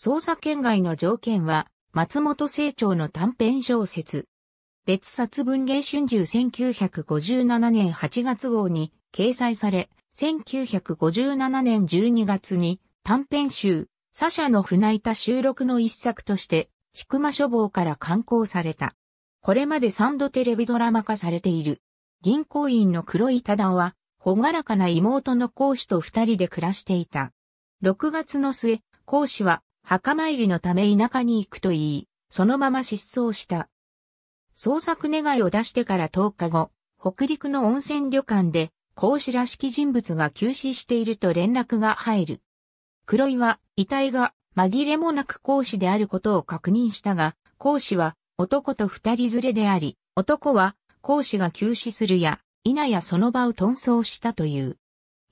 捜査圏外の条件は、松本清張の短編小説。別冊文芸春秋1957年8月号に掲載され、1957年12月に短編集、サシャの船板収録の一作として、ちくま書房から刊行された。これまで3度テレビドラマ化されている。銀行員の黒井忠夫は、ほがらかな妹の講師と二人で暮らしていた。6月の末、講師は墓参りのため田舎に行くと言い、そのまま失踪した。捜索願いを出してから10日後、北陸の温泉旅館で、孔子らしき人物が急死していると連絡が入る。黒井は遺体が紛れもなく孔子であることを確認したが、孔子は男と二人連れであり、男は孔子が急死するや、否やその場を遁走したという。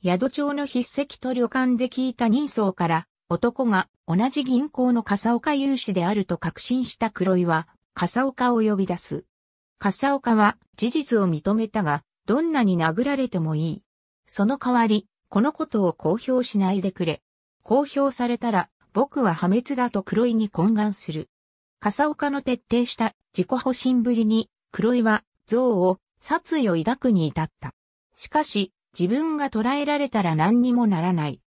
宿町の筆跡と旅館で聞いた人相から、男が同じ銀行の笠岡融資であると確信した黒井は、笠岡を呼び出す。笠岡は事実を認めたが、どんなに殴られてもいい。その代わり、このことを公表しないでくれ。公表されたら、僕は破滅だと黒井に懇願する。笠岡の徹底した自己保身ぶりに、黒井は、憎悪を、殺意を抱くに至った。しかし、自分が捕らえられたら何にもならない。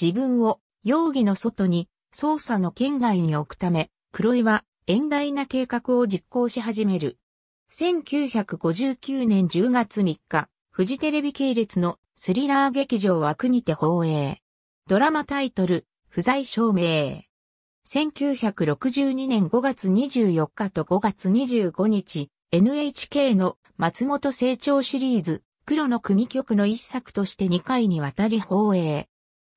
自分を容疑の外に捜査の圏外に置くため、黒井は遠大な計画を実行し始める。1959年10月3日、フジテレビ系列のスリラー劇場は国て放映。ドラマタイトル、不在証明。1962年5月24日と5月25日、NHK の松本成長シリーズ、黒の組曲の一作として2回にわたり放映。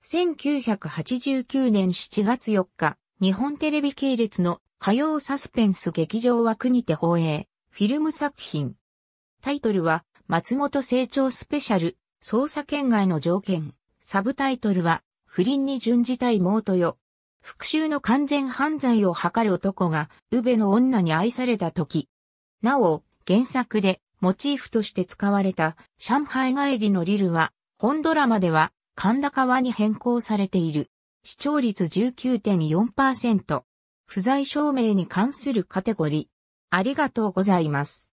1989年7月4日、日本テレビ系列の火曜サスペンス劇場枠にて放映、フィルム作品。タイトルは、松本成長スペシャル、捜査圏外の条件。サブタイトルは、不倫に準じたい妹よ。復讐の完全犯罪を図る男が、宇部の女に愛された時。なお、原作で、モチーフとして使われた、上海帰りのリルは、本ドラマでは、神田川に変更されている。視聴率19.4%。不在証明に関するカテゴリー。ありがとうございます。